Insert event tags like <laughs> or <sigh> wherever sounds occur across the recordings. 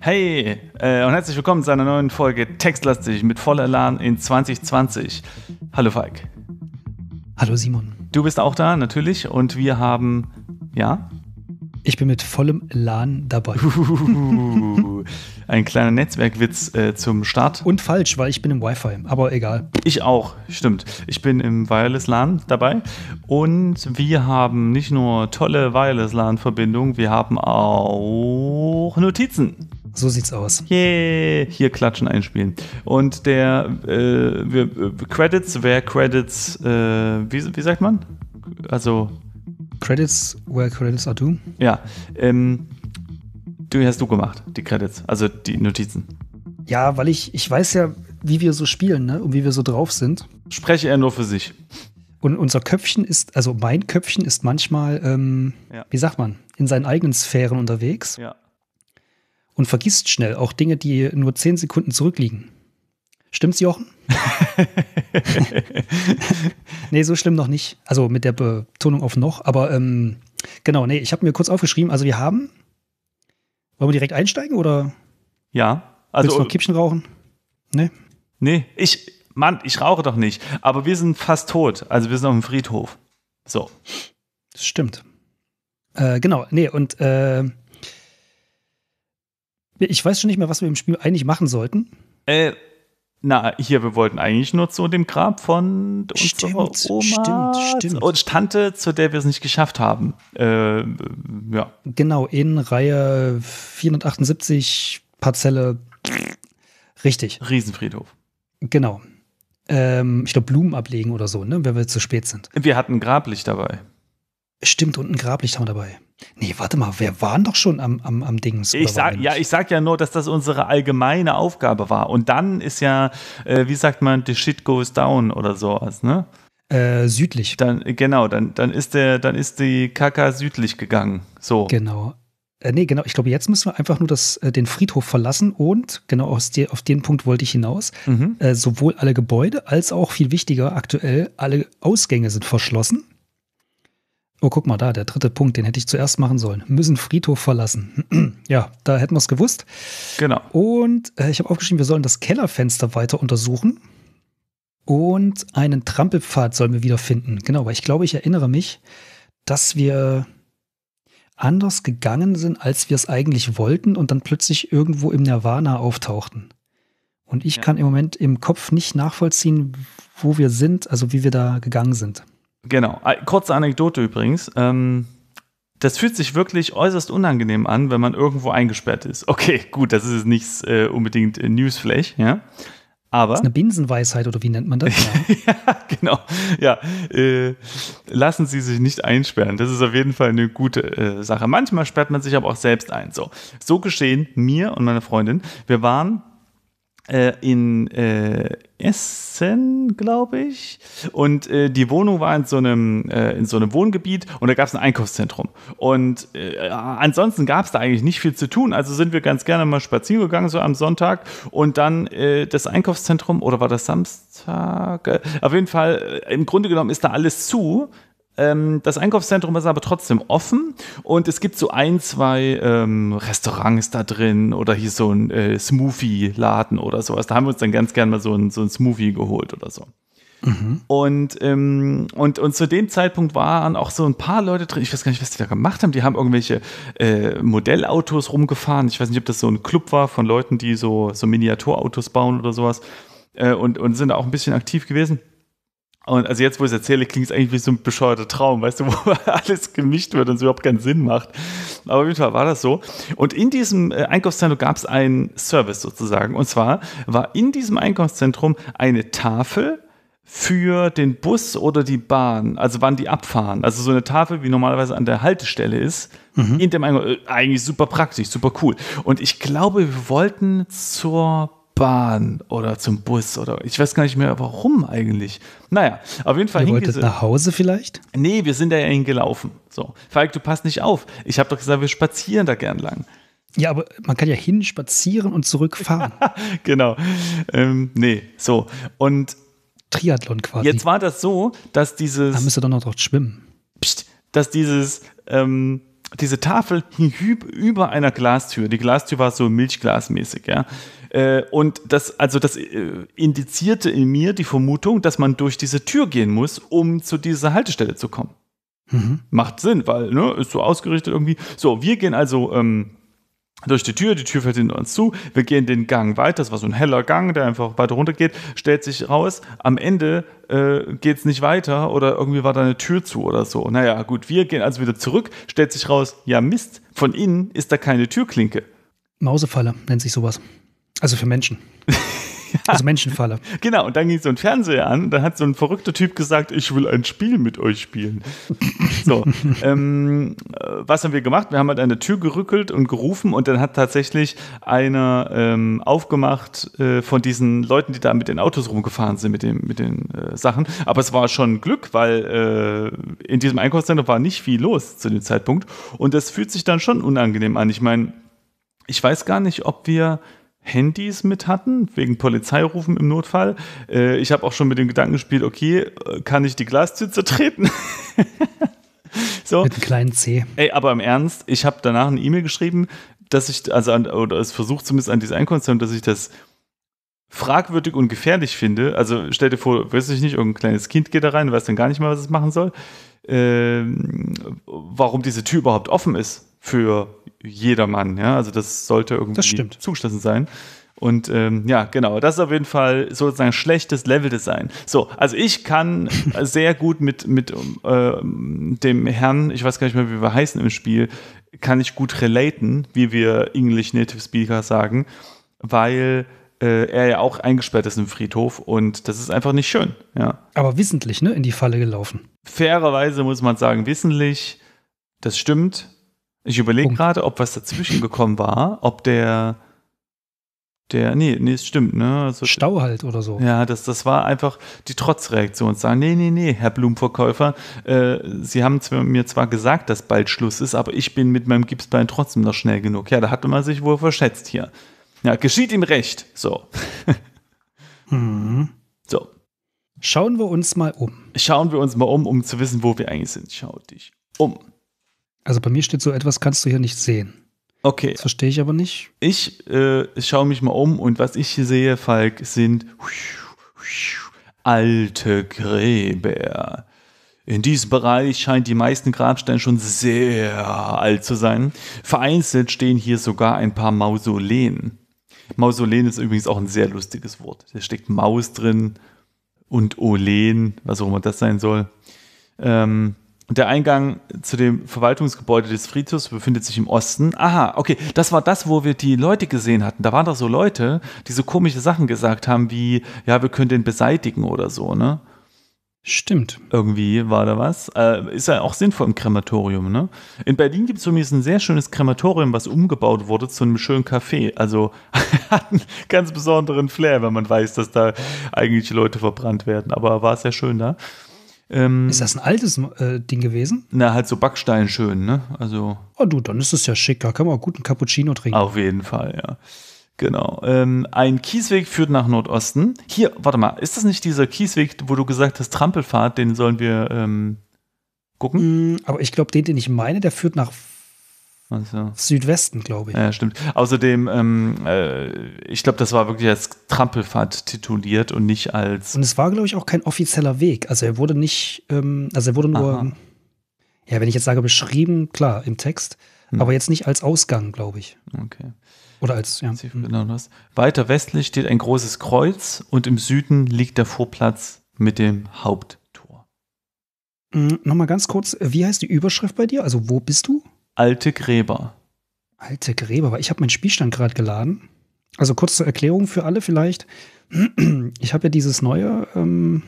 Hey äh, und herzlich willkommen zu einer neuen Folge Textlastig mit voller Elan in 2020. Hallo Falk. Hallo Simon. Du bist auch da, natürlich. Und wir haben, ja? Ich bin mit vollem Lan dabei. Uh, ein kleiner Netzwerkwitz äh, zum Start. Und falsch, weil ich bin im Wi-Fi, aber egal. Ich auch, stimmt. Ich bin im Wireless LAN dabei. Und wir haben nicht nur tolle Wireless LAN-Verbindungen, wir haben auch Notizen. So sieht's aus. Yeah, hier klatschen einspielen. Und der äh, wir, äh, Credits, wer Credits, äh, wie, wie sagt man? Also Credits, where credits are due. Ja, ähm, du hast du gemacht, die Credits, also die Notizen. Ja, weil ich, ich weiß ja, wie wir so spielen, ne? Und wie wir so drauf sind. Spreche er nur für sich. Und unser Köpfchen ist, also mein Köpfchen ist manchmal, ähm, ja. wie sagt man, in seinen eigenen Sphären unterwegs. Ja und vergisst schnell auch Dinge, die nur zehn Sekunden zurückliegen. Stimmt's, Jochen? <laughs> nee, so schlimm noch nicht. Also mit der Betonung auf noch. Aber ähm, genau, nee, ich habe mir kurz aufgeschrieben. Also wir haben. Wollen wir direkt einsteigen oder? Ja. Also Willst du noch Kippchen rauchen? Nee. Nee, ich, Mann, ich rauche doch nicht. Aber wir sind fast tot. Also wir sind auf dem Friedhof. So. Das stimmt. Äh, genau, nee, und äh, ich weiß schon nicht mehr, was wir im Spiel eigentlich machen sollten. Äh, na, hier, wir wollten eigentlich nur zu dem Grab von stimmt, Oma stimmt, stimmt. und Tante, zu der wir es nicht geschafft haben. Äh, ja. Genau, in Reihe 478, Parzelle. Richtig. Riesenfriedhof. Genau. Ähm, ich glaube, Blumen ablegen oder so, ne, wenn wir zu spät sind. Wir hatten ein Grablicht dabei. Stimmt, und ein Grablicht haben wir dabei. Nee, warte mal, wir waren doch schon am, am, am Dings. ja, ich sag ja nur, dass das unsere allgemeine Aufgabe war. Und dann ist ja, äh, wie sagt man, the shit goes down oder sowas, ne? Äh, südlich. Dann, äh, genau, dann, dann, ist der, dann ist die Kaka südlich gegangen. So. Genau. Äh, nee, genau. Ich glaube, jetzt müssen wir einfach nur das, äh, den Friedhof verlassen und, genau aus die, auf den Punkt wollte ich hinaus, mhm. Äh, sowohl alle Gebäude als auch, viel wichtiger aktuell, alle Ausgänge sind verschlossen. Oh, guck mal da, der dritte Punkt, den hätte ich zuerst machen sollen. Müssen Friedhof verlassen. <clears throat> ja, da hätten wir es gewusst. Genau. Und äh, ich habe aufgeschrieben, wir sollen das Kellerfenster weiter untersuchen. Und einen Trampelpfad sollen wir wiederfinden. Genau, weil ich glaube, ich erinnere mich, dass wir anders gegangen sind, als wir es eigentlich wollten und dann plötzlich irgendwo im Nirvana auftauchten. Und ich ja. kann im Moment im Kopf nicht nachvollziehen, wo wir sind, also wie wir da gegangen sind. Genau. Äh, kurze Anekdote übrigens. Ähm, das fühlt sich wirklich äußerst unangenehm an, wenn man irgendwo eingesperrt ist. Okay, gut, das ist nichts äh, unbedingt äh, Newsflash, ja. Aber. Das ist eine Binsenweisheit oder wie nennt man das? <laughs> ja, genau. Ja, äh, lassen Sie sich nicht einsperren. Das ist auf jeden Fall eine gute äh, Sache. Manchmal sperrt man sich aber auch selbst ein. So, so geschehen mir und meiner Freundin. Wir waren äh, in äh, Essen, glaube ich. Und äh, die Wohnung war in so einem, äh, in so einem Wohngebiet und da gab es ein Einkaufszentrum. Und äh, ansonsten gab es da eigentlich nicht viel zu tun. Also sind wir ganz gerne mal spazieren gegangen, so am Sonntag. Und dann äh, das Einkaufszentrum, oder war das Samstag? Äh, auf jeden Fall, äh, im Grunde genommen ist da alles zu. Ähm, das Einkaufszentrum ist aber trotzdem offen und es gibt so ein, zwei ähm, Restaurants da drin oder hier so ein äh, Smoothie-Laden oder sowas. Da haben wir uns dann ganz gerne mal so ein, so ein Smoothie geholt oder so. Mhm. Und, ähm, und, und zu dem Zeitpunkt waren auch so ein paar Leute drin, ich weiß gar nicht, was die da gemacht haben, die haben irgendwelche äh, Modellautos rumgefahren. Ich weiß nicht, ob das so ein Club war von Leuten, die so, so Miniaturautos bauen oder sowas äh, und, und sind auch ein bisschen aktiv gewesen. Und also jetzt, wo ich es erzähle, klingt es eigentlich wie so ein bescheuerter Traum, weißt du, <laughs> wo alles gemischt wird und es überhaupt keinen Sinn macht. Aber auf jeden Fall war das so. Und in diesem äh, Einkaufszentrum gab es einen Service sozusagen. Und zwar war in diesem Einkaufszentrum eine Tafel für den Bus oder die Bahn, also wann die abfahren. Also so eine Tafel, wie normalerweise an der Haltestelle ist, mhm. in dem Eingang. Äh, eigentlich super praktisch, super cool. Und ich glaube, wir wollten zur Bahn oder zum Bus oder ich weiß gar nicht mehr, warum eigentlich. Naja, auf jeden Fall. Ihr wolltet nach Hause vielleicht? Nee, wir sind da ja hingelaufen. So, Falk, du passt nicht auf. Ich habe doch gesagt, wir spazieren da gern lang. Ja, aber man kann ja hin spazieren und zurückfahren. <laughs> genau. Ähm, nee, so. Und Triathlon quasi. Jetzt war das so, dass dieses. Da müsst ihr doch noch dort schwimmen. Pst, dass dieses, ähm, diese Tafel hing über einer Glastür. Die Glastür war so milchglasmäßig, ja. Äh, und das, also das äh, indizierte in mir die Vermutung, dass man durch diese Tür gehen muss, um zu dieser Haltestelle zu kommen. Mhm. Macht Sinn, weil, ne, ist so ausgerichtet irgendwie. So, wir gehen also ähm, durch die Tür, die Tür fällt hinter uns zu, wir gehen den Gang weiter, das war so ein heller Gang, der einfach weiter runter geht, stellt sich raus, am Ende äh, geht es nicht weiter oder irgendwie war da eine Tür zu oder so. Naja, gut, wir gehen also wieder zurück, stellt sich raus, ja Mist, von innen ist da keine Türklinke. Mausefalle nennt sich sowas. Also für Menschen. <laughs> Also Menschenfalle. Genau, und dann ging so ein Fernseher an, dann hat so ein verrückter Typ gesagt, ich will ein Spiel mit euch spielen. <laughs> so, ähm, äh, was haben wir gemacht? Wir haben halt an der Tür gerückelt und gerufen und dann hat tatsächlich einer ähm, aufgemacht äh, von diesen Leuten, die da mit den Autos rumgefahren sind, mit, dem, mit den äh, Sachen. Aber es war schon Glück, weil äh, in diesem Einkaufszentrum war nicht viel los zu dem Zeitpunkt und das fühlt sich dann schon unangenehm an. Ich meine, ich weiß gar nicht, ob wir Handys mit hatten, wegen Polizeirufen im Notfall. Äh, ich habe auch schon mit dem Gedanken gespielt, okay, äh, kann ich die Glastür zertreten? <laughs> so. Mit einem kleinen C. Ey, aber im Ernst, ich habe danach eine E-Mail geschrieben, dass ich, also an, oder es versucht zumindest an Design Konzept, dass ich das fragwürdig und gefährlich finde. Also stell dir vor, weiß ich nicht, irgendein kleines Kind geht da rein, weiß dann gar nicht mehr, was es machen soll. Ähm, warum diese Tür überhaupt offen ist für jedermann. Ja? Also das sollte irgendwie das zugeschlossen sein. Und ähm, ja, genau, das ist auf jeden Fall sozusagen schlechtes Leveldesign. So, also ich kann <laughs> sehr gut mit, mit äh, dem Herrn, ich weiß gar nicht mehr, wie wir heißen im Spiel, kann ich gut relaten, wie wir English Native Speaker sagen, weil äh, er ja auch eingesperrt ist im Friedhof und das ist einfach nicht schön. Ja. Aber wissentlich, ne, in die Falle gelaufen. Fairerweise muss man sagen, wissentlich, das stimmt. Ich überlege gerade, ob was dazwischen gekommen war, ob der, der, nee, nee, es stimmt, ne? Also, Stau halt oder so. Ja, das, das war einfach die Trotzreaktion. Sagen, nee, nee, nee, Herr Blumenverkäufer, äh, Sie haben mir zwar gesagt, dass bald Schluss ist, aber ich bin mit meinem Gipsbein trotzdem noch schnell genug. Ja, da hatte man sich wohl verschätzt hier. Ja, geschieht ihm recht. So. <laughs> mhm. So. Schauen wir uns mal um. Schauen wir uns mal um, um zu wissen, wo wir eigentlich sind. Schau dich um. Also bei mir steht so etwas, kannst du hier nicht sehen. Okay. Das verstehe ich aber nicht. Ich äh, schaue mich mal um und was ich hier sehe, Falk, sind alte Gräber. In diesem Bereich scheint die meisten Grabsteine schon sehr alt zu sein. Vereinzelt stehen hier sogar ein paar Mausoleen. Mausoleen ist übrigens auch ein sehr lustiges Wort. Da steckt Maus drin und Olen, was auch immer das sein soll. Ähm, der Eingang zu dem Verwaltungsgebäude des Friedhofs befindet sich im Osten. Aha, okay, das war das, wo wir die Leute gesehen hatten. Da waren doch so Leute, die so komische Sachen gesagt haben, wie, ja, wir können den beseitigen oder so, ne? Stimmt. Irgendwie war da was. Äh, ist ja auch sinnvoll im Krematorium, ne? In Berlin gibt es zumindest ein sehr schönes Krematorium, was umgebaut wurde zu einem schönen Café. Also <laughs> hat einen ganz besonderen Flair, wenn man weiß, dass da eigentlich Leute verbrannt werden. Aber war sehr schön da. Ne? Ähm, ist das ein altes äh, Ding gewesen? Na, halt so Backstein schön, ne? Also. Oh du, dann ist es ja schick. Da kann man auch gut Cappuccino trinken. Auf jeden Fall, ja. Genau. Ähm, ein Kiesweg führt nach Nordosten. Hier, warte mal, ist das nicht dieser Kiesweg, wo du gesagt hast, Trampelfahrt, den sollen wir ähm, gucken? Mm, aber ich glaube, den, den ich meine, der führt nach also, Südwesten, glaube ich. Ja, stimmt. Außerdem, ähm, äh, ich glaube, das war wirklich als Trampelfahrt tituliert und nicht als. Und es war, glaube ich, auch kein offizieller Weg. Also er wurde nicht, ähm, also er wurde nur, Aha. ja, wenn ich jetzt sage beschrieben, klar, im Text, hm. aber jetzt nicht als Ausgang, glaube ich. Okay. Oder als, ja. Hm. Genau was. Weiter westlich steht ein großes Kreuz und im Süden liegt der Vorplatz mit dem Haupttor. Hm, Nochmal ganz kurz, wie heißt die Überschrift bei dir? Also, wo bist du? Alte Gräber. Alte Gräber, weil ich habe meinen Spielstand gerade geladen. Also kurz zur Erklärung für alle vielleicht. <clears throat> Ich habe ja dieses neue, ähm,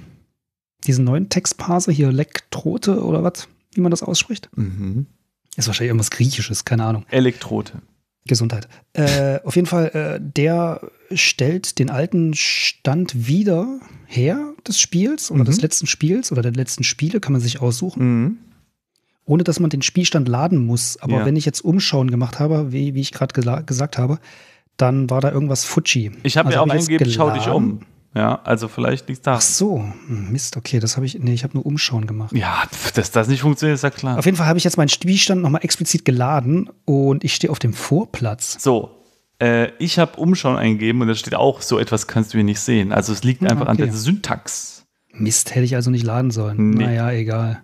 diesen neuen Textparser hier, Lektrote oder was, wie man das ausspricht. Mhm. Ist wahrscheinlich irgendwas Griechisches, keine Ahnung. Elektrote. Gesundheit. Äh, auf jeden Fall, äh, der stellt den alten Stand wieder her des Spiels oder mhm. des letzten Spiels oder der letzten Spiele, kann man sich aussuchen. Mhm ohne dass man den Spielstand laden muss. Aber ja. wenn ich jetzt Umschauen gemacht habe, wie, wie ich gerade gesagt habe, dann war da irgendwas futschi. Ich habe also mir auch hab eingegeben, schau dich um. Ja, also vielleicht liegt da. Ach so, hm, Mist, okay, das habe ich, nee, ich habe nur Umschauen gemacht. Ja, dass das nicht funktioniert, ist ja klar. Auf jeden Fall habe ich jetzt meinen Spielstand nochmal explizit geladen und ich stehe auf dem Vorplatz. So, äh, ich habe Umschauen eingegeben und da steht auch, so etwas kannst du hier nicht sehen. Also es liegt hm, einfach okay. an der Syntax. Mist, hätte ich also nicht laden sollen. Nee. Naja, egal.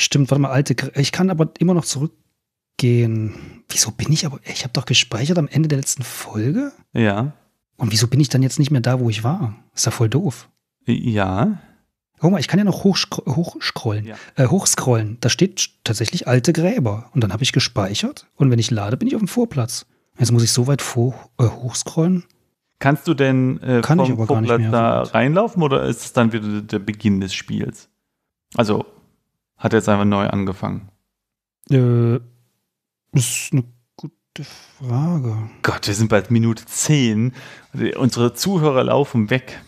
Stimmt, warte mal, alte. Ich kann aber immer noch zurückgehen. Wieso bin ich aber. Ich habe doch gespeichert am Ende der letzten Folge? Ja. Und wieso bin ich dann jetzt nicht mehr da, wo ich war? Ist ja voll doof. Äh, ja. Guck mal, ich kann ja noch hochscrollen. Ja. Äh, hochscrollen. Da steht tatsächlich alte Gräber. Und dann habe ich gespeichert. Und wenn ich lade, bin ich auf dem Vorplatz. Jetzt muss ich so weit vor, äh, hochscrollen. Kannst du denn äh, kann vom Vorplatz da reinlaufen oder ist es dann wieder der Beginn des Spiels? Also hat jetzt einfach neu angefangen? Äh, ist eine gute Frage. Gott, wir sind bald Minute 10. Unsere Zuhörer laufen weg.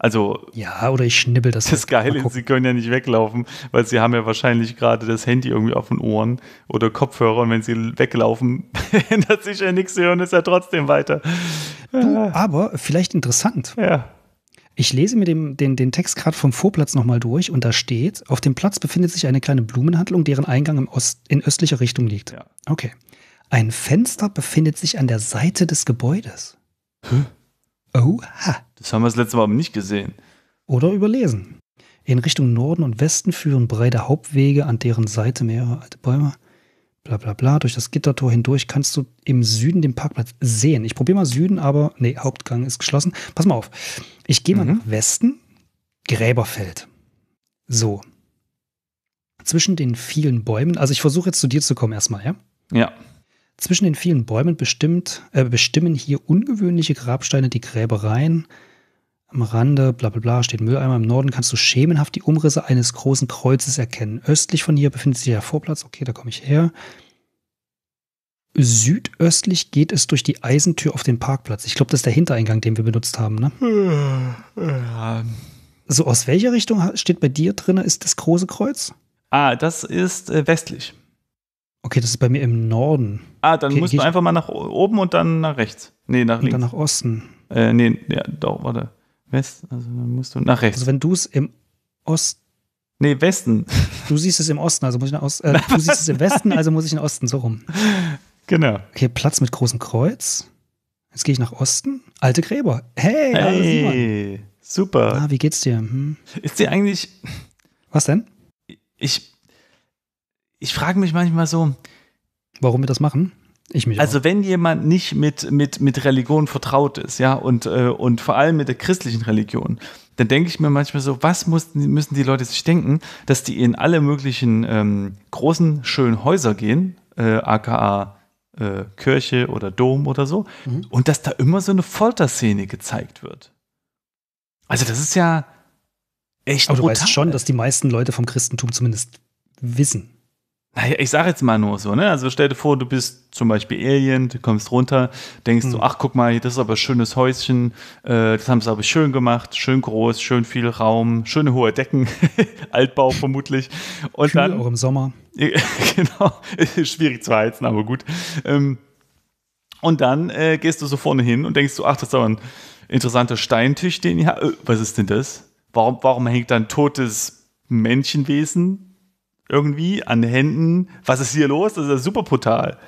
Also. Ja, oder ich schnibbel das. Das Geile ist, sie können ja nicht weglaufen, weil sie haben ja wahrscheinlich gerade das Handy irgendwie auf den Ohren oder Kopfhörer und wenn sie weglaufen, ändert sich ja nichts, sie hören es ja trotzdem weiter. Du, aber vielleicht interessant. Ja. Ich lese mir den, den, den Text gerade vom Vorplatz nochmal durch und da steht, auf dem Platz befindet sich eine kleine Blumenhandlung, deren Eingang im Ost, in östlicher Richtung liegt. Ja. Okay. Ein Fenster befindet sich an der Seite des Gebäudes. Hä? Oha. Das haben wir das letzte Mal nicht gesehen. Oder überlesen. In Richtung Norden und Westen führen breite Hauptwege, an deren Seite mehrere alte Bäume bla bla bla, durch das Gittertor hindurch kannst du im Süden den Parkplatz sehen. Ich probiere mal Süden, aber nee, Hauptgang ist geschlossen. Pass mal auf. Ich gehe mal mhm. nach Westen, Gräberfeld. So. Zwischen den vielen Bäumen, also ich versuche jetzt zu dir zu kommen erstmal, ja? Ja. Zwischen den vielen Bäumen bestimmt, äh, bestimmen hier ungewöhnliche Grabsteine die Gräbereien am Rande, bla bla bla, steht Mülleimer. Im Norden kannst du schemenhaft die Umrisse eines großen Kreuzes erkennen. Östlich von hier befindet sich der Vorplatz. Okay, da komme ich her. Südöstlich geht es durch die Eisentür auf den Parkplatz. Ich glaube, das ist der Hintereingang, den wir benutzt haben. Ne? Ja. So, aus welcher Richtung steht bei dir drin, ist das große Kreuz? Ah, das ist äh, westlich. Okay, das ist bei mir im Norden. Ah, dann okay, musst du einfach mal nach oben und dann nach rechts. Nee, nach links. Und dann nach Osten. Äh, nee, ja, doch, warte. West, also dann musst du nach rechts. Also wenn du es im Osten. Nee, Westen. <laughs> Du siehst es im Osten, also muss ich nach Osten. Äh, <laughs> du siehst es im Westen, also muss ich nach Osten, so rum. Genau. Okay, Platz mit großem Kreuz. Jetzt gehe ich nach Osten. Alte Gräber. Hey, hey super. Ah, wie geht's dir? Hm. Ist dir eigentlich. Was denn? Ich, ich frage mich manchmal so. Warum wir das machen? Ich mich also auch. wenn jemand nicht mit, mit, mit Religion vertraut ist, ja, und, äh, und vor allem mit der christlichen Religion, dann denke ich mir manchmal so, was mussten, müssen die Leute sich denken, dass die in alle möglichen ähm, großen, schönen Häuser gehen, äh, aka äh, Kirche oder Dom oder so, mhm. und dass da immer so eine Folterszene gezeigt wird. Also das ist ja echt. Aber brutal. du weißt schon, dass die meisten Leute vom Christentum zumindest wissen, naja, ich sage jetzt mal nur so, ne? Also stell dir vor, du bist zum Beispiel Alien, du kommst runter, denkst mhm. du, hm. ach guck mal, das ist aber ein schönes Häuschen, äh, das haben sie aber schön gemacht, schön groß, schön viel Raum, schöne hohe Decken, <laughs> Altbau vermutlich. Und Kühl dann auch im Sommer. <laughs> genau, schwierig zu heizen, aber gut. Ähm, und dann äh, gehst du so vorne hin und denkst du, ach, das ist aber ein interessanter Steintisch, den ja, äh, was ist denn das? Warum, warum hängt da ein totes Männchenwesen irgendwie an Händen, was ist hier los? Das ist ja super brutal.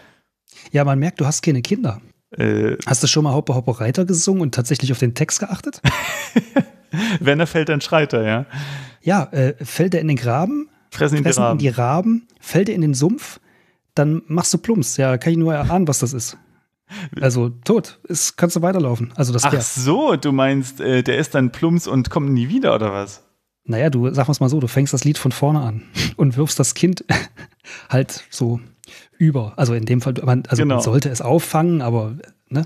Ja, man merkt, du hast keine Kinder. Äh, hast du schon mal Hoppe Hoppe Reiter gesungen und tatsächlich auf den Text geachtet? <laughs> Wenn er fällt, dann schreit er, ja. Ja, äh, fällt er in den Graben, fressen ihn fressen die, Raben. die Raben, fällt er in den Sumpf, dann machst du Plumps. Ja, kann ich nur erahnen, was das ist. Also tot, ist, kannst du weiterlaufen. Also das Ach so, du meinst, äh, der ist dann Plumps und kommt nie wieder oder was? naja, du, sag mal so, du fängst das Lied von vorne an <laughs> und wirfst das Kind <laughs> halt so über. Also in dem Fall, man, also genau. man sollte es auffangen, aber ne?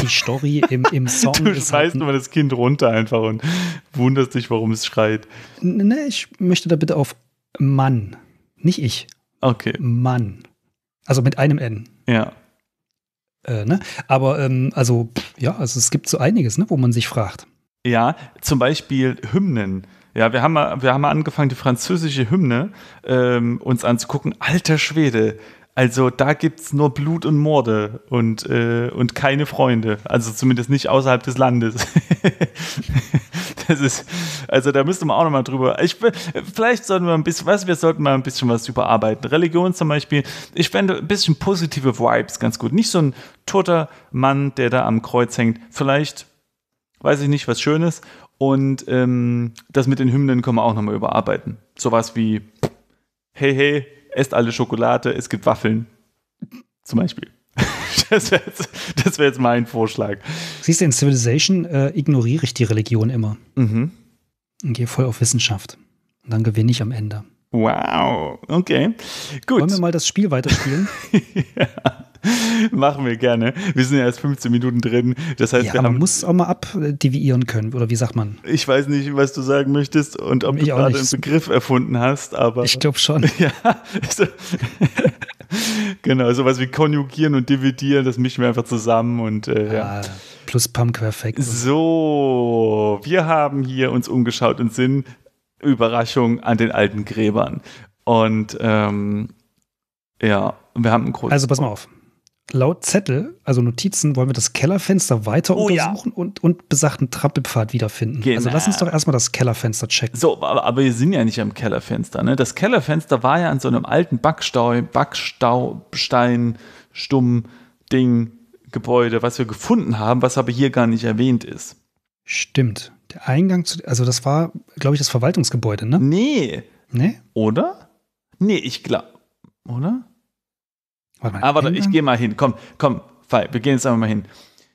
Die Story im, im <laughs> Song. Du schreist halt aber das Kind runter einfach und wunderst dich, warum es schreit. Ne, ich möchte da bitte auf Mann, nicht ich. Okay. Mann. Also mit einem N. Ja. Äh, ne? Aber ähm, also, ja, also es gibt so einiges, ne, wo man sich fragt. Ja, zum Beispiel Hymnen. Ja, wir haben mal, wir haben mal angefangen, die französische Hymne ähm, uns anzugucken. Alter Schwede. Also da gibt es nur Blut und Morde und, äh, und keine Freunde. Also zumindest nicht außerhalb des Landes. <laughs> das ist, also da müsste man auch nochmal drüber. Ich, vielleicht sollten wir ein bisschen, was, wir sollten mal ein bisschen was überarbeiten. Religion zum Beispiel. Ich fände ein bisschen positive Vibes ganz gut. Nicht so ein toter Mann, der da am Kreuz hängt. Vielleicht weiß ich nicht, was Schönes. Und ähm, das mit den Hymnen können wir auch nochmal überarbeiten. Sowas wie, hey, hey, esst alle Schokolade, es gibt Waffeln. Zum Beispiel. <laughs> Das wäre jetzt, wär jetzt mein Vorschlag. Siehst du, in Civilization äh, ignoriere ich die Religion immer. Mhm. Und gehe voll auf Wissenschaft. Und dann gewinne ich am Ende. Wow, okay. Gut. Wollen wir mal das Spiel weiterspielen? <laughs> <laughs> ja. <laughs> Machen wir gerne. Wir sind ja erst 15 Minuten drin. Das heißt, ja, wir man muss auch mal abdeviieren können, oder wie sagt man? Ich weiß nicht, was du sagen möchtest und ob ich du gerade einen Begriff erfunden hast, aber. Ich glaube schon. <laughs> Ja. Also, <laughs> genau, sowas wie konjugieren und dividieren, das mischen wir einfach zusammen und äh, ja. Ah, plus Pumpperfekt. So, wir haben hier uns umgeschaut und sind Überraschung an den alten Gräbern. Und ähm, ja, wir haben einen Grund. Also pass mal auf laut Zettel, also Notizen, wollen wir das Kellerfenster weiter oh, untersuchen ja. und, und besagten Trappelpfad wiederfinden. Also genau. Also lass uns doch erstmal das Kellerfenster checken. So, aber, aber wir sind ja nicht am Kellerfenster. Ne? Das Kellerfenster war ja an so einem alten Backstau, Backstaustein, Stumm, Ding, Gebäude, was wir gefunden haben, was aber hier gar nicht erwähnt ist. Stimmt. Der Eingang zu, also das war, glaube ich, das Verwaltungsgebäude, ne? Nee. Nee? Oder? Nee, ich glaube, oder? Warte mal, ah, warte, ich gehe mal hin. Komm, komm, Fall, wir gehen jetzt einfach mal hin.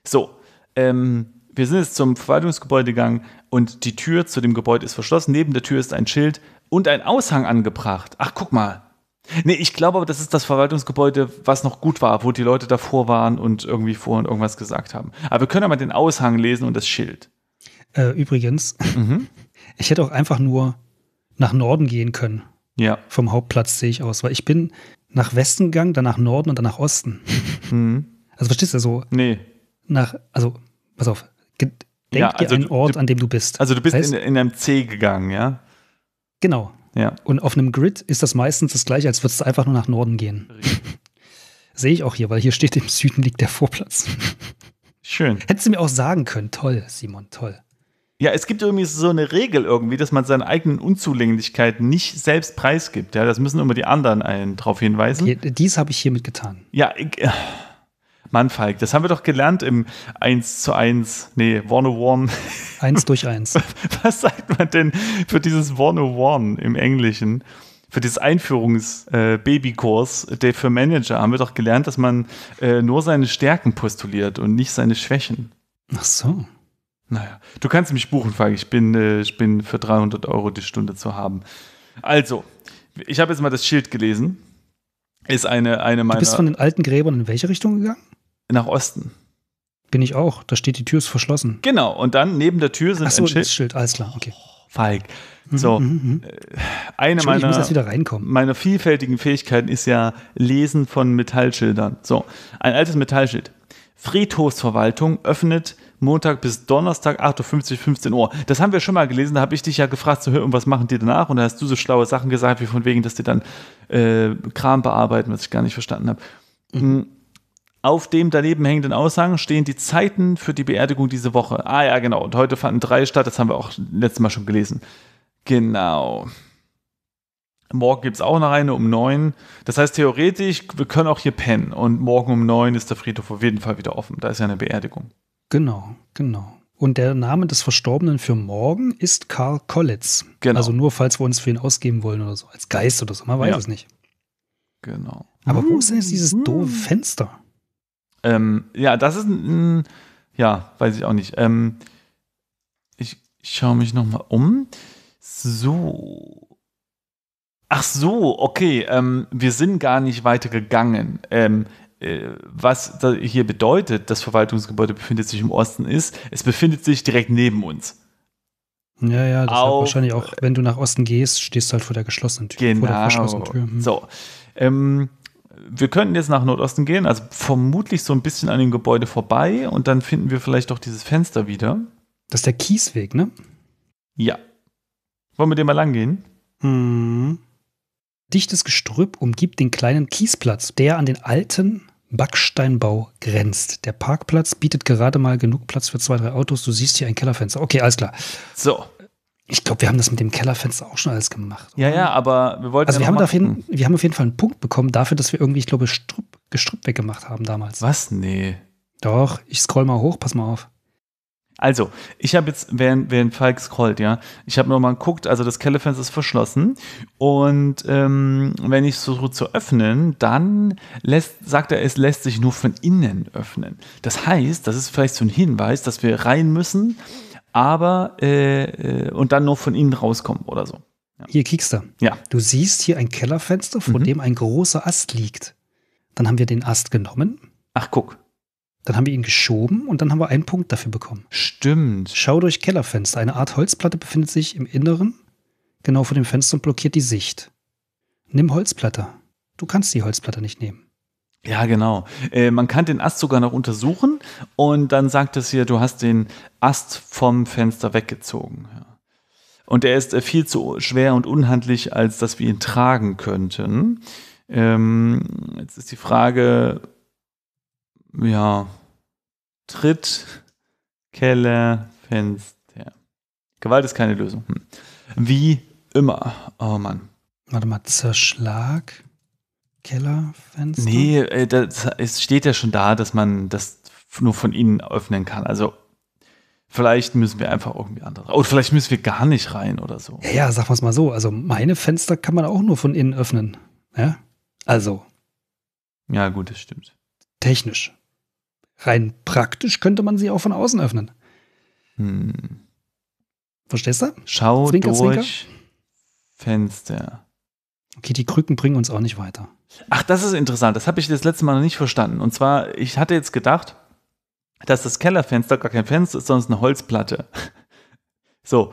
So, ähm, wir sind jetzt zum Verwaltungsgebäude gegangen und die Tür zu dem Gebäude ist verschlossen. Neben der Tür ist ein Schild und ein Aushang angebracht. Ach, guck mal. Nee, ich glaube, aber, das ist das Verwaltungsgebäude, was noch gut war, wo die Leute davor waren und irgendwie vorhin irgendwas gesagt haben. Aber wir können ja mal den Aushang lesen und das Schild. Äh, übrigens, mhm. <laughs> ich hätte auch einfach nur nach Norden gehen können. Ja. Vom Hauptplatz sehe ich aus, weil ich bin nach Westen gegangen, dann nach Norden und dann nach Osten. Mhm. Also verstehst du so? Nee. Nach, also, pass auf, denk ja, also dir einen du, Ort, an dem du bist. Also du bist heißt, in, in einem C gegangen, ja? Genau. Ja. Und auf einem Grid ist das meistens das gleiche, als würdest du einfach nur nach Norden gehen. Sehe ich auch hier, weil hier steht, im Süden liegt der Vorplatz. Schön. Hättest du mir auch sagen können, toll, Simon, toll. Ja, es gibt irgendwie so eine Regel irgendwie, dass man seine eigenen Unzulänglichkeiten nicht selbst preisgibt. Ja, das müssen immer die anderen einen darauf hinweisen. Okay, dies habe ich hiermit getan. Ja, ich, äh, Mann, Falk, das haben wir doch gelernt im 1 zu 1, nee, One-on-One. 1 <laughs> durch 1. Was sagt man denn für dieses one oh on im Englischen? für dieses Einführungs-Babykurs, äh, der für Manager, haben wir doch gelernt, dass man äh, nur seine Stärken postuliert und nicht seine Schwächen. Ach so. Naja, du kannst mich buchen, Falk. Ich bin, äh, ich bin für 300 Euro die Stunde zu haben. Also, ich habe jetzt mal das Schild gelesen. Ist eine, eine meiner. Du bist von den alten Gräbern in welche Richtung gegangen? Nach Osten. Bin ich auch. Da steht, die Tür ist verschlossen. Genau. Und dann neben der Tür sind Ach so, ein Schild. Das Schild, alles klar, okay. Oh, Falk. Mhm, so, mhm, mhm. Äh, eine meiner, ich muss wieder reinkommen. meiner vielfältigen Fähigkeiten ist ja Lesen von Metallschildern. So, ein altes Metallschild Friedhofsverwaltung öffnet Montag bis Donnerstag 8.50 Uhr, 15 Uhr. Das haben wir schon mal gelesen, da habe ich dich ja gefragt, so, und was machen die danach? Und da hast du so schlaue Sachen gesagt, wie von wegen, dass die dann äh, Kram bearbeiten, was ich gar nicht verstanden habe. Mhm. Hm. Auf dem daneben hängenden Aussagen stehen die Zeiten für die Beerdigung diese Woche. Ah ja, genau. Und heute fanden drei statt, das haben wir auch letztes Mal schon gelesen. Genau. Morgen gibt es auch noch eine um neun. Das heißt, theoretisch, wir können auch hier pennen. Und morgen um neun ist der Friedhof auf jeden Fall wieder offen. Da ist ja eine Beerdigung. Genau, genau. Und der Name des Verstorbenen für morgen ist Karl Kollitz. Genau. Also nur, falls wir uns für ihn ausgeben wollen oder so. Als Geist oder so. Man weiß ja. es nicht. Genau. Aber wo ist denn jetzt hm, dieses hm. doofe Fenster? Ähm, ja, das ist ein, Ja, weiß ich auch nicht. Ähm, ich schaue mich nochmal um. So. Ach so, okay, ähm, wir sind gar nicht weiter gegangen. Ähm, äh, was hier bedeutet, das Verwaltungsgebäude befindet sich im Osten, ist, es befindet sich direkt neben uns. Ja, ja, das auch, wahrscheinlich auch, wenn du nach Osten gehst, stehst du halt vor der geschlossenen Tür. Genau. Vor der genau. verschlossenen Tür. Hm. So. Ähm, wir könnten jetzt nach Nordosten gehen, also vermutlich so ein bisschen an dem Gebäude vorbei und dann finden wir vielleicht doch dieses Fenster wieder. Das ist der Kiesweg, ne? Ja. Wollen wir den mal lang gehen? Mhm. Dichtes Gestrüpp umgibt den kleinen Kiesplatz, der an den alten Backsteinbau grenzt. Der Parkplatz bietet gerade mal genug Platz für zwei, drei Autos. Du siehst hier ein Kellerfenster. Okay, alles klar. So. Ich glaube, wir haben das mit dem Kellerfenster auch schon alles gemacht. Oder? Ja, ja, aber wir wollten. Also, ja wir, haben auf wir haben auf jeden Fall einen Punkt bekommen dafür, dass wir irgendwie, ich glaube, Strüpp, Gestrüpp weggemacht haben damals. Was? Nee. Doch, ich scroll mal hoch, pass mal auf. Also, ich habe jetzt, während, während Falk scrollt, ja, ich habe nochmal geguckt, also das Kellerfenster ist verschlossen und ähm, wenn ich es so zu öffnen, dann lässt, sagt er, es lässt sich nur von innen öffnen. Das heißt, das ist vielleicht so ein Hinweis, dass wir rein müssen, aber äh, äh, und dann nur von innen rauskommen oder so. Ja. Hier kriegst du. Ja. Du siehst hier ein Kellerfenster, vor mhm. dem ein großer Ast liegt. Dann haben wir den Ast genommen. Ach, guck. Dann haben wir ihn geschoben und dann haben wir einen Punkt dafür bekommen. Stimmt. Schau durch Kellerfenster. Eine Art Holzplatte befindet sich im Inneren, genau vor dem Fenster und blockiert die Sicht. Nimm Holzplatte. Du kannst die Holzplatte nicht nehmen. Ja, genau. Äh, man kann den Ast sogar noch untersuchen und dann sagt es hier, du hast den Ast vom Fenster weggezogen. Ja. Und er ist äh, viel zu schwer und unhandlich, als dass wir ihn tragen könnten. Ähm, jetzt ist die Frage, ja, Tritt, Keller, Fenster. Gewalt ist keine Lösung. Hm. Wie immer. Oh Mann. Warte mal, Zerschlag, Keller, Fenster? Nee, äh, das, es steht ja schon da, dass man das nur von innen öffnen kann. Also vielleicht müssen wir einfach irgendwie anders. Oder vielleicht müssen wir gar nicht rein oder so. Ja, ja, sag mal so. Also meine Fenster kann man auch nur von innen öffnen. Ja? Also. Ja, gut, das stimmt technisch. Rein praktisch könnte man sie auch von außen öffnen. Hm. Verstehst du? Schau Zwinker, durch Zwinker. Fenster. Okay, die Krücken bringen uns auch nicht weiter. Ach, das ist interessant. Das habe ich das letzte Mal noch nicht verstanden. Und zwar, ich hatte jetzt gedacht, dass das Kellerfenster gar kein Fenster ist, sondern eine Holzplatte. <laughs> So,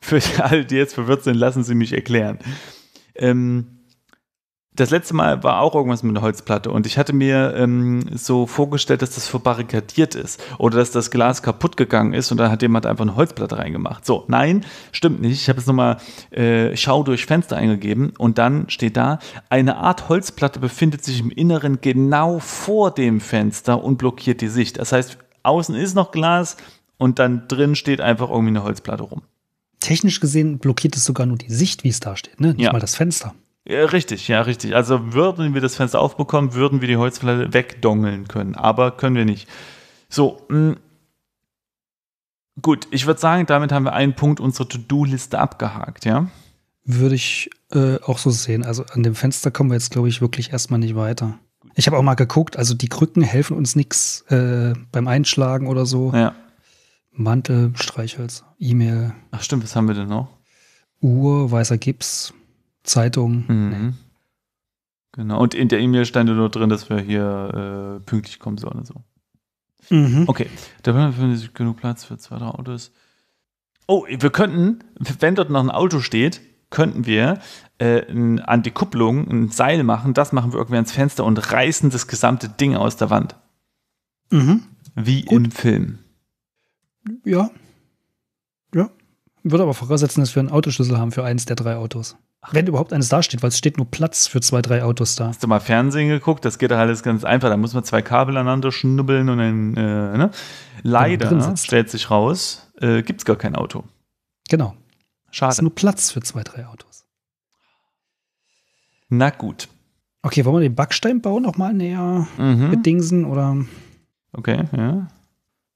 für alle, die jetzt verwirrt sind, lassen Sie mich erklären. Ähm, das letzte Mal war auch irgendwas mit einer Holzplatte und ich hatte mir ähm, so vorgestellt, dass das verbarrikadiert ist oder dass das Glas kaputt gegangen ist und dann hat jemand einfach eine Holzplatte reingemacht. So, nein, stimmt nicht. Ich habe jetzt nochmal äh, Schau durch Fenster eingegeben und dann steht da, eine Art Holzplatte befindet sich im Inneren genau vor dem Fenster und blockiert die Sicht. Das heißt, außen ist noch Glas und dann drin steht einfach irgendwie eine Holzplatte rum. Technisch gesehen blockiert es sogar nur die Sicht, wie es da steht, ne? nicht ja. mal das Fenster. Ja, richtig, ja, richtig. Also würden wir das Fenster aufbekommen, würden wir die Holzplatte wegdongeln können, aber können wir nicht. So, mm. gut, ich würde sagen, damit haben wir einen Punkt unserer To-Do-Liste abgehakt, ja? Würde ich äh, auch so sehen. Also an dem Fenster kommen wir jetzt, glaube ich, wirklich erstmal nicht weiter. Ich habe auch mal geguckt, also die Krücken helfen uns nichts äh, beim Einschlagen oder so. Ja. Mantel, Streichholz, E-Mail. Ach stimmt, was haben wir denn noch? Uhr, weißer Gips. Zeitung. Mhm. Nee. Genau. Und in der E-Mail stand nur drin, dass wir hier äh, pünktlich kommen sollen und so. Mhm. Okay, da befinden sich genug Platz für zwei, drei Autos. Oh, wir könnten, wenn dort noch ein Auto steht, könnten wir äh, an die Kupplung ein Seil machen. Das machen wir irgendwie ans Fenster und reißen das gesamte Ding aus der Wand. Mhm. Wie Gut. im Film. Ja. Ja. Würde aber voraussetzen, dass wir einen Autoschlüssel haben für eins der drei Autos. Wenn überhaupt eines da steht, weil es steht nur Platz für zwei, drei Autos da. Hast du mal Fernsehen geguckt? Das geht alles ganz einfach. Da muss man zwei Kabel aneinander schnubbeln und dann, äh, ne? Leider ne, stellt sich raus, äh, gibt es gar kein Auto. Genau. Schade. Es ist nur Platz für zwei, drei Autos. Na gut. Okay, wollen wir den Backsteinbau nochmal näher mhm. Dingsen oder? Okay, ja.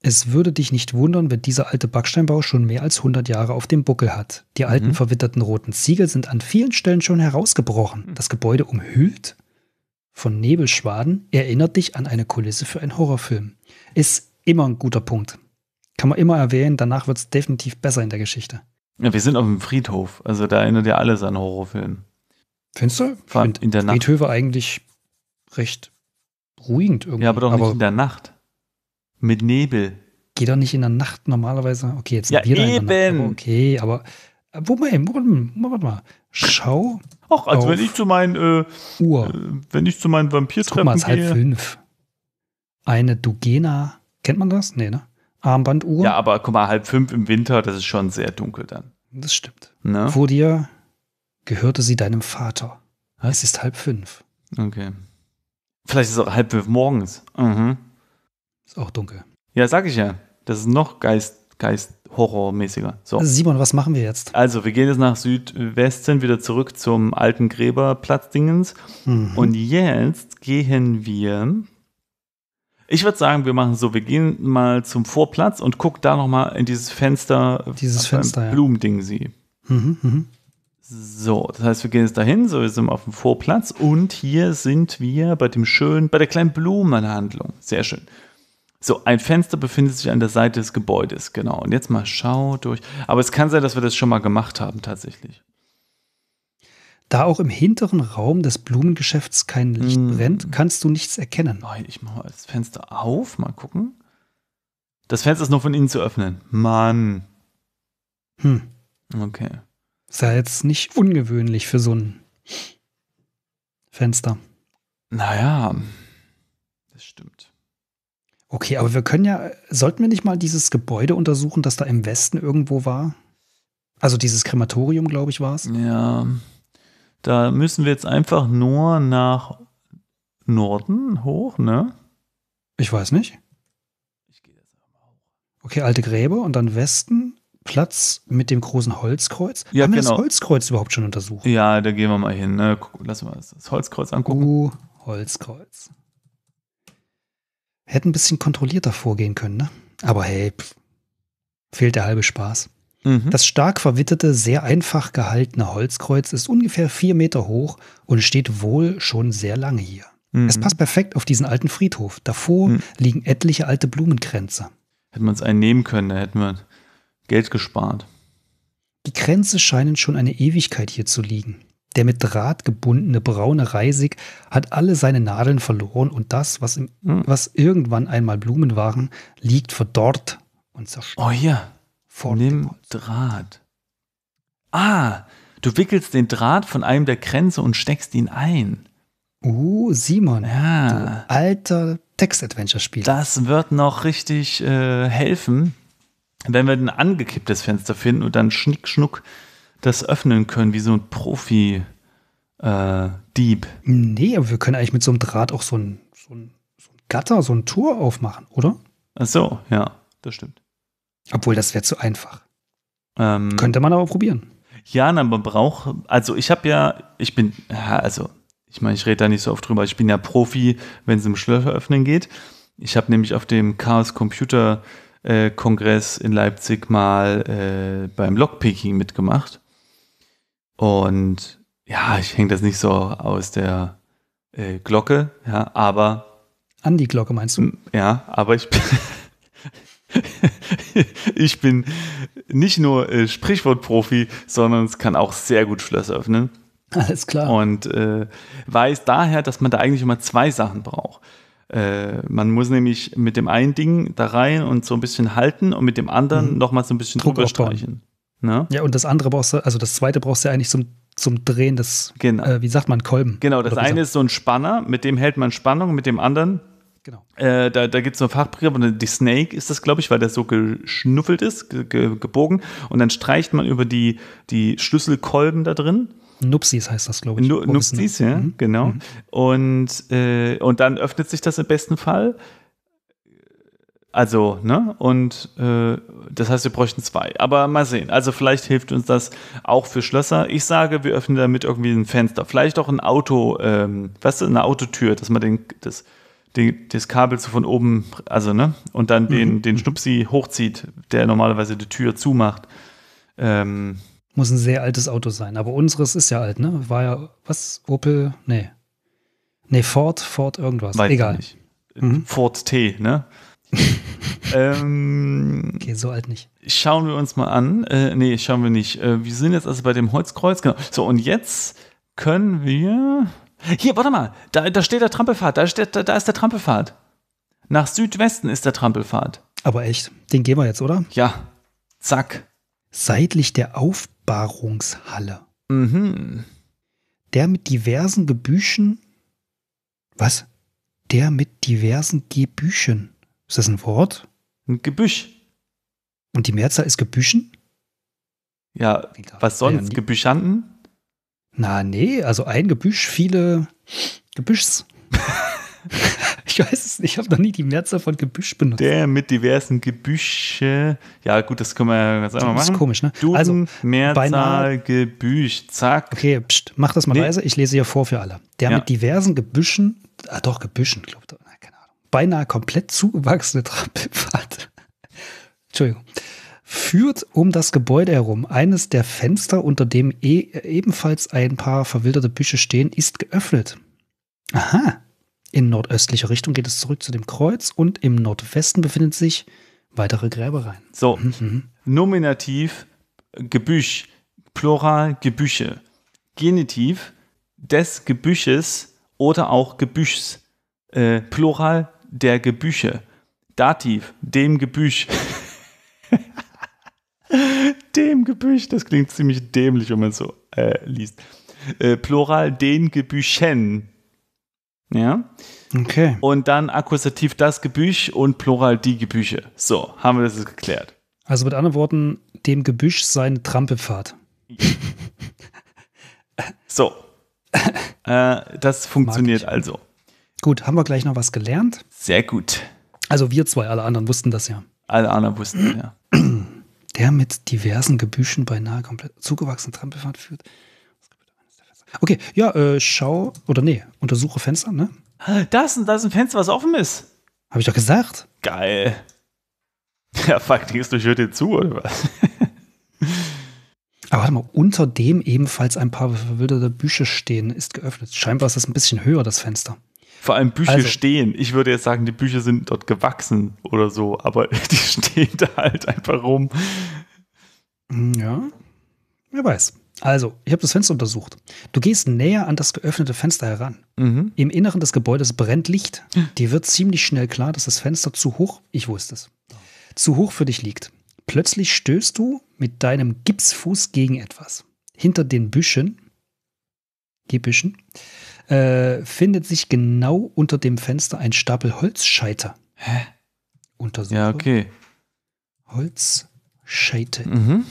Es würde dich nicht wundern, wenn dieser alte Backsteinbau schon mehr als 100 Jahre auf dem Buckel hat. Die alten mhm. verwitterten roten Ziegel sind an vielen Stellen schon herausgebrochen. Hm. Das Gebäude umhüllt von Nebelschwaden erinnert dich an eine Kulisse für einen Horrorfilm. Ist immer ein guter Punkt. Kann man immer erwähnen, danach wird es definitiv besser in der Geschichte. Ja, wir sind auf dem Friedhof, also da erinnert ja alles an Horrorfilme. Findest du? Vor allem in der Friedhöfe Nacht. eigentlich recht ruhigend irgendwie. Ja, aber doch nicht in der Nacht. Mit Nebel. Geht doch nicht in der Nacht normalerweise. Okay, jetzt ja, Bier eben. Rein, aber okay, aber äh, wobei, hm, warte mal. Schau. Ach, als wenn ich zu meinen äh, Uhr. Äh, wenn ich zu meinen Vampirtreppen Guck mal, es ist halb fünf. Eine Dugena, kennt man das? Nee, ne? Armbanduhr. Ja, aber guck mal, halb fünf im Winter, das ist schon sehr dunkel dann. Das stimmt. Ne? Vor dir gehörte sie deinem Vater. Was? Es ist halb fünf. Okay. Vielleicht ist es auch halb fünf morgens. Mhm. Ist auch dunkel. Ja, sag ich ja. Das ist noch Geist, Geist Horrormäßiger. So. Also Simon, was machen wir jetzt? Also, wir gehen jetzt nach Südwesten, wieder zurück zum alten Gräberplatzdingens. Mhm. Und jetzt gehen wir. Ich würde sagen, wir machen so, wir gehen mal zum Vorplatz und gucken da nochmal in dieses Fenster. Dieses Fenster, ja. Blumending sie. Mhm, mhm. So, das heißt, wir gehen jetzt dahin, so, wir sind auf dem Vorplatz und hier sind wir bei dem schönen, bei der kleinen Blumenhandlung. Sehr schön. So, ein Fenster befindet sich an der Seite des Gebäudes, genau. Und jetzt mal schau durch. Aber es kann sein, dass wir das schon mal gemacht haben, tatsächlich. Da auch im hinteren Raum des Blumengeschäfts kein Licht mm. brennt, kannst du nichts erkennen. Oh, ich mache das Fenster auf, mal gucken. Das Fenster ist nur von innen zu öffnen. Mann. Hm. Okay. Ist ja jetzt nicht ungewöhnlich für so ein Fenster. Naja, das stimmt. Okay, aber wir können ja, sollten wir nicht mal dieses Gebäude untersuchen, das da im Westen irgendwo war? Also dieses Krematorium, glaube ich, war es. Ja, da müssen wir jetzt einfach nur nach Norden hoch, ne? Ich weiß nicht. Ich gehe jetzt einfach mal Okay, alte Gräber und dann Westen, Platz mit dem großen Holzkreuz. Ja, Haben genau. wir das genau. Holzkreuz überhaupt schon untersucht? Ja, da gehen wir mal hin. Ne? Lass mal das Holzkreuz angucken. Uh, Holzkreuz. Hätten ein bisschen kontrollierter vorgehen können, ne? Aber hey, pff, fehlt der halbe Spaß. Mhm. Das stark verwitterte, sehr einfach gehaltene Holzkreuz ist ungefähr vier Meter hoch und steht wohl schon sehr lange hier. Mhm. Es passt perfekt auf diesen alten Friedhof. Davor mhm. liegen etliche alte Blumenkränze. Hätte man es nehmen können, da hätten wir Geld gespart. Die Kränze scheinen schon eine Ewigkeit hier zu liegen. Der mit Draht gebundene braune Reisig hat alle seine Nadeln verloren und das, was, im, mhm. was irgendwann einmal Blumen waren, liegt verdorrt und zerstört. Oh ja, Vor dem Draht. Ah, du wickelst den Draht von einem der Kränze und steckst ihn ein. Uh, Simon, ja. du alter Text-Adventure-Spiel. Das wird noch richtig äh, helfen, wenn wir ein angekipptes Fenster finden und dann schnick, schnuck das öffnen können, wie so ein Profi. Äh, Nee, aber wir können eigentlich mit so einem Draht auch so ein, so ein, so ein Gatter, so ein Tor aufmachen, oder? Ach so, ja, das stimmt. Obwohl, das wäre zu einfach. Ähm, Könnte man aber probieren. Ja, na, man braucht, also ich habe ja, ich bin, also ich meine, ich rede da nicht so oft drüber, ich bin ja Profi, wenn es um Schlösser öffnen geht. Ich habe nämlich auf dem Chaos Computer äh, Kongress in Leipzig mal äh, beim Lockpicking mitgemacht. Und ja, ich hänge das nicht so aus der äh, Glocke, ja, aber. An die Glocke meinst du? Ja, aber ich bin. <laughs> ich bin nicht nur äh, Sprichwortprofi, sondern es kann auch sehr gut Schlösser öffnen. Alles klar. Und äh, weiß daher, dass man da eigentlich immer zwei Sachen braucht. Äh, man muss nämlich mit dem einen Ding da rein und so ein bisschen halten und mit dem anderen mhm. nochmal so ein bisschen Druck drüber streichen. Ne? Ja, und das andere brauchst du, also das zweite brauchst du ja eigentlich zum, zum Drehen des, genau. äh, wie sagt man, Kolben. Genau, das eine ist so ein Spanner, mit dem hält man Spannung, mit dem anderen. Genau. Äh, da da gibt es so einen Fachbegriff, die Snake ist das, glaube ich, weil der so geschnuffelt ist, ge, ge, gebogen. Und dann streicht man über die, die Schlüsselkolben da drin. Nupsis heißt das, glaube ich. Nupsis, ja, mhm. genau. Mhm. Und, äh, und dann öffnet sich das im besten Fall. Also, ne? Und äh, das heißt, wir bräuchten zwei. Aber mal sehen. Also vielleicht hilft uns das auch für Schlösser. Ich sage, wir öffnen damit irgendwie ein Fenster. Vielleicht auch ein Auto, ähm, weißt du, eine Autotür, dass man den, das, den, das Kabel so von oben, also, ne? Und dann den, mhm. den Schnupsi hochzieht, der normalerweise die Tür zumacht. Ähm, Muss ein sehr altes Auto sein. Aber unseres ist ja alt, ne? War ja, was? Opel? Nee. Nee, Ford, Ford irgendwas. Weiß Egal. Nicht. Mhm. Ford T, ne? <laughs> ähm, okay, so alt nicht. Schauen wir uns mal an. Äh, nee, schauen wir nicht. Äh, wir sind jetzt also bei dem Holzkreuz. Genau. So, und jetzt können wir. Hier, warte mal. Da, da steht der Trampelpfad. Da, steht, da, da ist der Trampelpfad. Nach Südwesten ist der Trampelpfad. Aber echt. Den gehen wir jetzt, oder? Ja. Zack. Seitlich der Aufbahrungshalle. Mhm. Der mit diversen Gebüschen. Was? Der mit diversen Gebüschen. Ist das ein Wort? Ein Gebüsch. Und die Mehrzahl ist Gebüschen? Ja, was sonst? Ja, Gebüschanten? Na, nee, also ein Gebüsch, viele Gebüschs. <laughs> ich weiß es nicht, ich habe noch nie die Mehrzahl von Gebüsch benutzt. Der mit diversen Gebüsche. Ja, gut, das können wir ganz einfach machen. Das ist komisch, ne? Duden, also, Mehrzahl, beinahe, Gebüsch, zack. Okay, pst, mach das mal nee. leise, ich lese hier vor für alle. Der ja. mit diversen Gebüschen, ah doch, Gebüschen, glaube ich beinahe komplett zugewachsene Trampelpfad Entschuldigung, führt um das Gebäude herum. Eines der Fenster, unter dem e ebenfalls ein paar verwilderte Büsche stehen, ist geöffnet. Aha. In nordöstlicher Richtung geht es zurück zu dem Kreuz und im Nordwesten befinden sich weitere Gräbereien. So, mhm, mhm. Nominativ Gebüsch, Plural Gebüsche, Genitiv des Gebüsches oder auch Gebüschs, äh, Plural der Gebüche. Dativ, dem Gebüsch. <laughs> dem Gebüsch, das klingt ziemlich dämlich, wenn man es so äh, liest. Äh, Plural den Gebüchen. Ja. Okay. Und dann Akkusativ das Gebüsch und Plural die Gebüsche. So, haben wir das geklärt. Also mit anderen Worten, dem Gebüsch seine Trampelfahrt. <laughs> so. äh, das funktioniert also. Gut, haben wir gleich noch was gelernt? Sehr gut. Also wir zwei, alle anderen wussten das ja. Alle anderen wussten, ja. Der mit diversen Gebüschen beinahe komplett zugewachsenen Trampelfahrt führt. Okay, ja, äh, schau oder nee, untersuche Fenster, ne? Ah, das, ist, da ist ein Fenster, was offen ist. Habe ich doch gesagt. Geil. <laughs> Ja, fuck, denkst du, ich dir zu, oder was? <laughs> Aber warte mal, unter dem ebenfalls ein paar verwilderte Bücher stehen, ist geöffnet. Scheinbar ist das ein bisschen höher, das Fenster. Vor allem Bücher also, stehen. Ich würde jetzt sagen, die Bücher sind dort gewachsen oder so, aber <laughs> die stehen da halt einfach rum. Hm, ja, wer weiß. Also, ich habe das Fenster untersucht. Du gehst näher an das geöffnete Fenster heran. Mhm. Im Inneren des Gebäudes brennt Licht. <laughs> Dir wird ziemlich schnell klar, dass das Fenster zu hoch, ich wusste es, zu hoch für dich liegt. Plötzlich stößt du mit deinem Gipsfuß gegen etwas. Hinter den Büschen, Gebüschen, äh, findet sich genau unter dem Fenster ein Stapel Holzscheite. Hä? Untersuche. Ja, okay. Holzscheite. Mhm.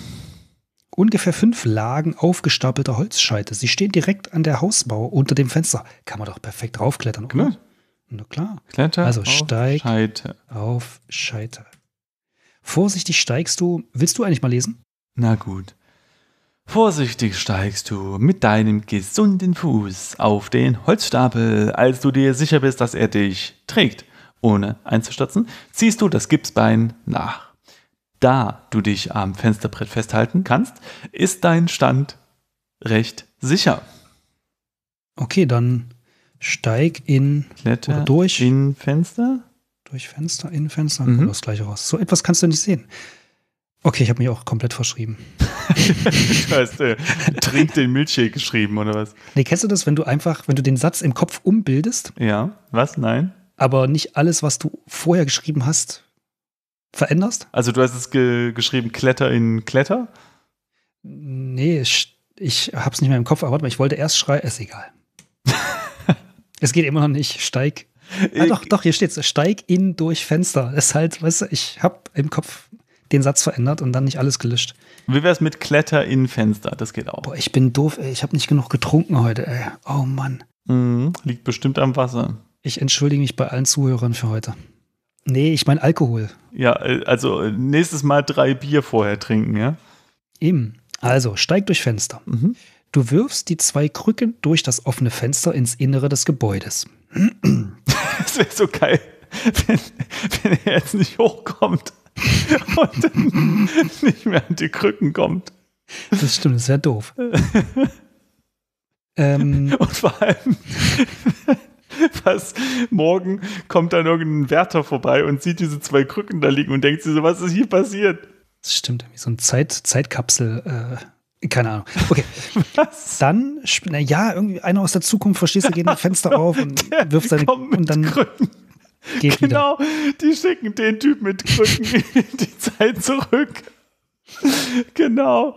Ungefähr fünf Lagen aufgestapelter Holzscheite. Sie stehen direkt an der Hausbau unter dem Fenster. Kann man doch perfekt raufklettern, oder? Genau. Na klar. Kletter also auf steig Scheite. auf Scheite. Vorsichtig steigst du. Willst du eigentlich mal lesen? Na gut. Vorsichtig steigst du mit deinem gesunden Fuß auf den Holzstapel, als du dir sicher bist, dass er dich trägt. Ohne einzustürzen, ziehst du das Gipsbein nach. Da du dich am Fensterbrett festhalten kannst, ist dein Stand recht sicher. Okay, dann steig in Kletter durch. In Fenster? Durch Fenster, in Fenster, mhm. das gleiche raus. So etwas kannst du nicht sehen. Okay, ich habe mich auch komplett verschrieben. <laughs> du hast äh, <laughs> trink den Milchshake geschrieben, oder was? Nee, kennst du das, wenn du einfach, wenn du den Satz im Kopf umbildest? Ja, was? Nein? Aber nicht alles, was du vorher geschrieben hast, veränderst? Also du hast es ge geschrieben, Kletter in Kletter? Nee, ich, ich hab's nicht mehr im Kopf, aber warte mal, ich wollte erst schreien. ist egal. <laughs> es geht immer noch nicht, steig. Ah, doch, doch, hier steht's, steig in durch Fenster. Das ist halt, weißt du, ich hab im Kopf den Satz verändert und dann nicht alles gelöscht. Wie wär's mit Kletter in Fenster? Das geht auch. Boah, ich bin doof, ey. Ich habe nicht genug getrunken heute, ey. Oh Mann. Mhm, liegt bestimmt am Wasser. Ich entschuldige mich bei allen Zuhörern für heute. Nee, ich meine Alkohol. Ja, äh, also äh, nächstes Mal drei Bier vorher trinken, ja? Eben. Also, steig durch Fenster. Mhm. Du wirfst die zwei Krücken durch das offene Fenster ins Innere des Gebäudes. <laughs> das wäre so geil, <laughs> wenn, wenn er jetzt nicht hochkommt. <laughs> und nicht mehr an die Krücken kommt. Das stimmt, das ist ja doof. ähm, und vor allem, was morgen kommt dann irgendein Wärter vorbei und sieht diese zwei Krücken da liegen und denkt sich so, was ist hier passiert? Das stimmt, irgendwie so ein Zeit, Zeitkapsel. Äh keine Ahnung. Okay. <laughs> Was? Dann, na ja, irgendwie einer aus der Zukunft, verstehst du, geht ein <laughs> Fenster auf und wirft seine und dann Krücken. Geht genau, wieder. die schicken den Typ mit Krücken <laughs> in die Zeit zurück. genau.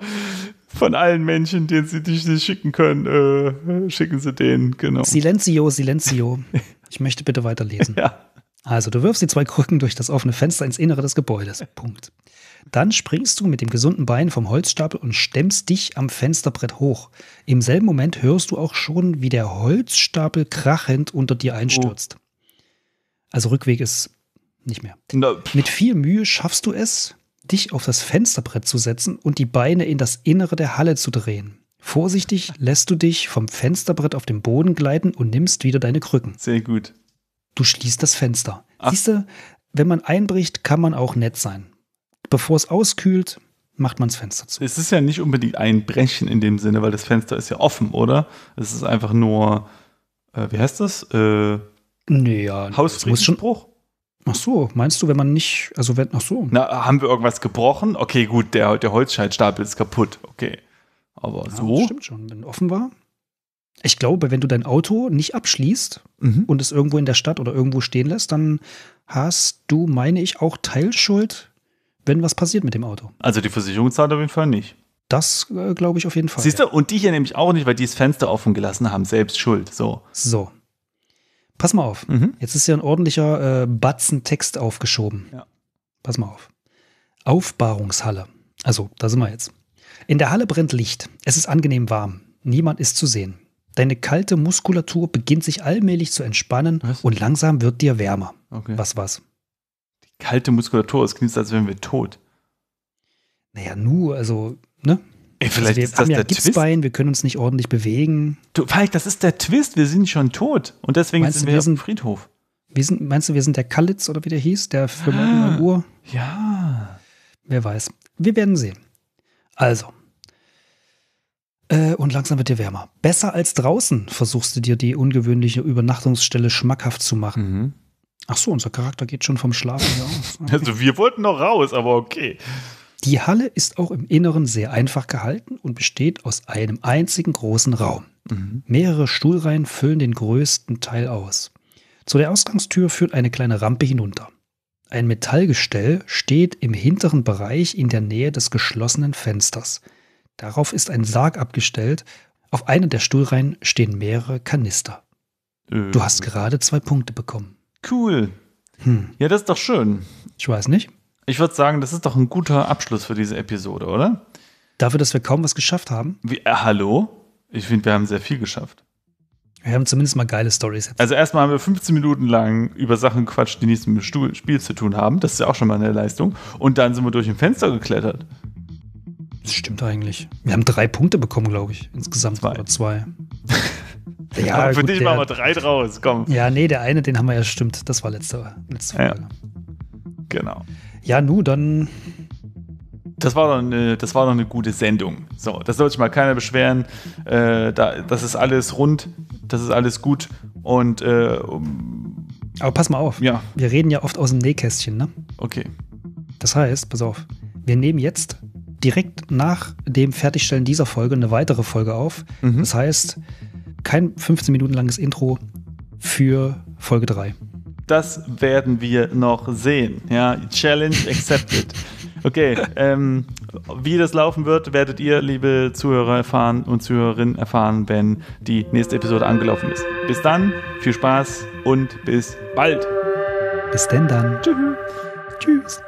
Von allen Menschen, denen sie die, die schicken können, äh, schicken sie den, genau. Silenzio, Silenzio. <laughs> Ich möchte bitte weiterlesen. Ja. Also, du wirfst die zwei Krücken durch das offene Fenster ins Innere des Gebäudes. Punkt. Dann springst du mit dem gesunden Bein vom Holzstapel und stemmst dich am Fensterbrett hoch. Im selben Moment hörst du auch schon, wie der Holzstapel krachend unter dir einstürzt. Oh. Also Rückweg ist nicht mehr. Nope. Mit viel Mühe schaffst du es, dich auf das Fensterbrett zu setzen und die Beine in das Innere der Halle zu drehen. Vorsichtig lässt du dich vom Fensterbrett auf den Boden gleiten und nimmst wieder deine Krücken. Sehr gut. Du schließt das Fenster. Ach. Siehst du, wenn man einbricht, kann man auch nett sein. Bevor es auskühlt, macht man das Fenster zu. Es ist ja nicht unbedingt einbrechen in dem Sinne, weil das Fenster ist ja offen, oder? Es ist einfach nur, äh, wie heißt das? Äh, Nee, ja. Hausfriedensbruch? Ach so, meinst du, wenn man nicht, also wenn, ach so. Na, haben wir irgendwas gebrochen? Okay, gut, der, der Holzscheitstapel ist kaputt. Okay. Aber ja, so. Stimmt schon, wenn offen war. Ich glaube, wenn du dein Auto nicht abschließt mhm. und es irgendwo in der Stadt oder irgendwo stehen lässt, dann hast du, meine ich, auch Teilschuld, wenn was passiert mit dem Auto. Also die Versicherung zahlt auf jeden Fall nicht. Das äh, glaube ich auf jeden Fall. Siehst du, und die hier nämlich auch nicht, weil die das Fenster offen gelassen haben, selbst schuld. So. So. Pass mal auf. Mhm. Jetzt ist hier ein ordentlicher äh, Batzen Text aufgeschoben. Ja. Pass mal auf. Aufbahrungshalle. Also, da sind wir jetzt. In der Halle brennt Licht. Es ist angenehm warm. Niemand ist zu sehen. Deine kalte Muskulatur beginnt sich allmählich zu entspannen was? und langsam wird dir wärmer. Okay. Was was? Die kalte Muskulatur, es klingt, als wären wir tot. Naja, nu, also, ne? Also vielleicht also wir ist das haben ja Gipsbein, wir können uns nicht ordentlich bewegen. Du, Falk, das ist der Twist, wir sind schon tot und deswegen meinst sind du, wir, wir sind, auf dem Friedhof. Wir sind, meinst du, wir sind der Kalitz oder wie der hieß, der für morgen ah, Uhr? Ja. Wer weiß. Wir werden sehen. Also. Äh, und langsam wird dir wärmer. Besser als draußen versuchst du dir die ungewöhnliche Übernachtungsstelle schmackhaft zu machen. Mhm. Ach so, unser Charakter geht schon vom Schlafen her aus. Okay. <laughs> Also wir wollten noch raus, aber okay. Die Halle ist auch im Inneren sehr einfach gehalten und besteht aus einem einzigen großen Raum. Mhm. Mehrere Stuhlreihen füllen den größten Teil aus. Zu der Ausgangstür führt eine kleine Rampe hinunter. Ein Metallgestell steht im hinteren Bereich in der Nähe des geschlossenen Fensters. Darauf ist ein Sarg abgestellt. Auf einer der Stuhlreihen stehen mehrere Kanister. Du hast ähm. gerade zwei Punkte bekommen. Cool. Hm. Ja, das ist doch schön. Ich weiß nicht. Ich würde sagen, das ist doch ein guter Abschluss für diese Episode, oder? Dafür, dass wir kaum was geschafft haben. Wie, äh, hallo? Ich finde, wir haben sehr viel geschafft. Wir haben zumindest mal geile Stories. Also erstmal haben wir 15 Minuten lang über Sachen gequatscht, die nichts mit dem Spiel zu tun haben. Das ist ja auch schon mal eine Leistung. Und dann sind wir durch ein Fenster geklettert. Das stimmt eigentlich. Wir haben drei Punkte bekommen, glaube ich, insgesamt zwei. oder zwei. ja, <laughs> ja, für gut, dich der, machen wir drei draus, komm. Ja, nee, der eine, den haben wir ja stimmt. Das war letzte, letzte Folge. Genau. Ja, nu, dann. Das war, doch eine, das war doch eine gute Sendung. So, das sollte sich mal keiner beschweren. Äh, da, das ist alles rund, das ist alles gut und. Äh, Aber pass mal auf. Ja. Wir reden ja oft aus dem Nähkästchen, ne? Okay. Das heißt, pass auf, wir nehmen jetzt direkt nach dem Fertigstellen dieser Folge eine weitere Folge auf. Mhm. Das heißt, kein 15 Minuten langes Intro für Folge 3 das werden wir noch sehen. Ja, Challenge accepted. Okay, ähm, wie das laufen wird, werdet ihr, liebe Zuhörer erfahren und Zuhörerinnen erfahren, wenn die nächste Episode angelaufen ist. Bis dann, viel Spaß und bis bald. Bis denn dann. Tschüss. Tschüss.